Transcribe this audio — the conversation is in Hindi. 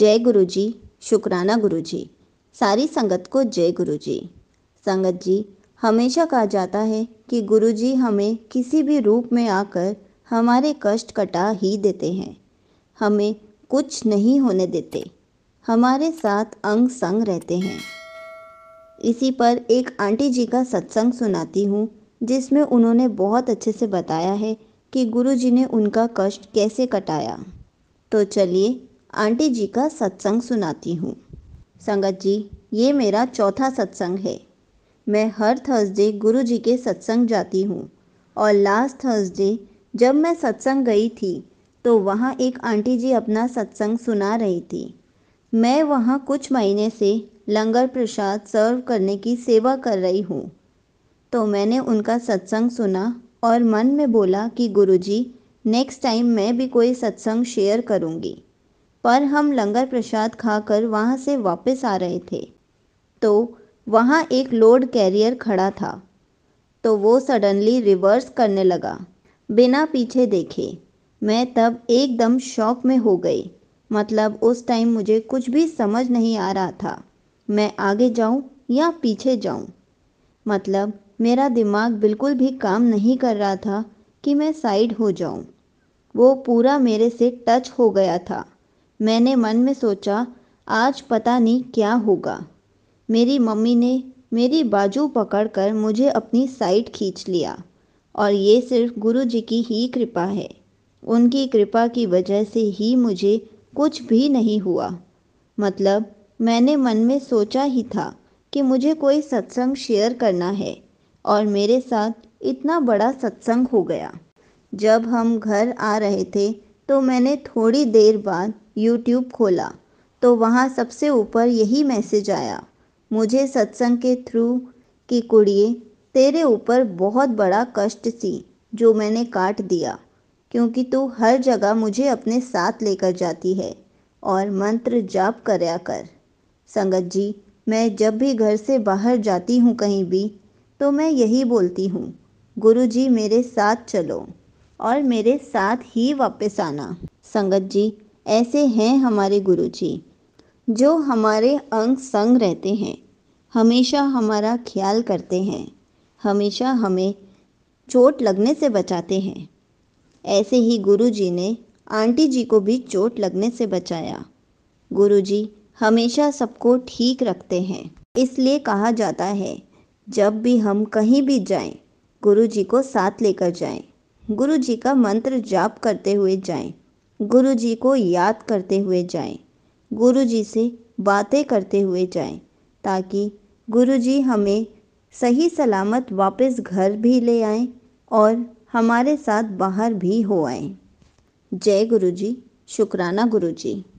जय गुरु जी शुक्राना गुरु जी सारी संगत को जय गुरु जी संगत जी हमेशा कहा जाता है कि गुरु जी हमें किसी भी रूप में आकर हमारे कष्ट कटा ही देते हैं हमें कुछ नहीं होने देते हमारे साथ अंग संग रहते हैं इसी पर एक आंटी जी का सत्संग सुनाती हूँ जिसमें उन्होंने बहुत अच्छे से बताया है कि गुरु जी ने उनका कष्ट कैसे कटाया तो चलिए आंटी जी का सत्संग सुनाती हूँ संगत जी ये मेरा चौथा सत्संग है मैं हर थर्सडे गुरु जी के सत्संग जाती हूँ और लास्ट थर्सडे जब मैं सत्संग गई थी तो वहाँ एक आंटी जी अपना सत्संग सुना रही थी मैं वहाँ कुछ महीने से लंगर प्रसाद सर्व करने की सेवा कर रही हूँ तो मैंने उनका सत्संग सुना और मन में बोला कि गुरुजी नेक्स्ट टाइम मैं भी कोई सत्संग शेयर करूँगी पर हम लंगर प्रसाद खाकर वहाँ से वापस आ रहे थे तो वहाँ एक लोड कैरियर खड़ा था तो वो सडनली रिवर्स करने लगा बिना पीछे देखे मैं तब एकदम शॉक में हो गई मतलब उस टाइम मुझे कुछ भी समझ नहीं आ रहा था मैं आगे जाऊं या पीछे जाऊं मतलब मेरा दिमाग बिल्कुल भी काम नहीं कर रहा था कि मैं साइड हो जाऊं वो पूरा मेरे से टच हो गया था मैंने मन में सोचा आज पता नहीं क्या होगा मेरी मम्मी ने मेरी बाजू पकड़कर मुझे अपनी साइड खींच लिया और ये सिर्फ गुरु जी की ही कृपा है उनकी कृपा की वजह से ही मुझे कुछ भी नहीं हुआ मतलब मैंने मन में सोचा ही था कि मुझे कोई सत्संग शेयर करना है और मेरे साथ इतना बड़ा सत्संग हो गया जब हम घर आ रहे थे तो मैंने थोड़ी देर बाद यूट्यूब खोला तो वहाँ सबसे ऊपर यही मैसेज आया मुझे सत्संग के थ्रू की कुड़िए तेरे ऊपर बहुत बड़ा कष्ट सी जो मैंने काट दिया क्योंकि तू हर जगह मुझे अपने साथ लेकर जाती है और मंत्र जाप कराया कर संगत जी मैं जब भी घर से बाहर जाती हूँ कहीं भी तो मैं यही बोलती हूँ गुरु जी मेरे साथ चलो और मेरे साथ ही वापस आना संगत जी ऐसे हैं हमारे गुरु जी जो हमारे अंग संग रहते हैं हमेशा हमारा ख्याल करते हैं हमेशा हमें चोट लगने से बचाते हैं ऐसे ही गुरु जी ने आंटी जी को भी चोट लगने से बचाया गुरु जी हमेशा सबको ठीक रखते हैं इसलिए कहा जाता है जब भी हम कहीं भी जाएं, जी को साथ लेकर जाएं, जी का मंत्र जाप करते हुए जाएं। गुरु जी को याद करते हुए जाएं, गुरु जी से बातें करते हुए जाएं, ताकि गुरु जी हमें सही सलामत वापस घर भी ले आएं और हमारे साथ बाहर भी हो आएं। जय गुरु जी शुक्राना गुरु जी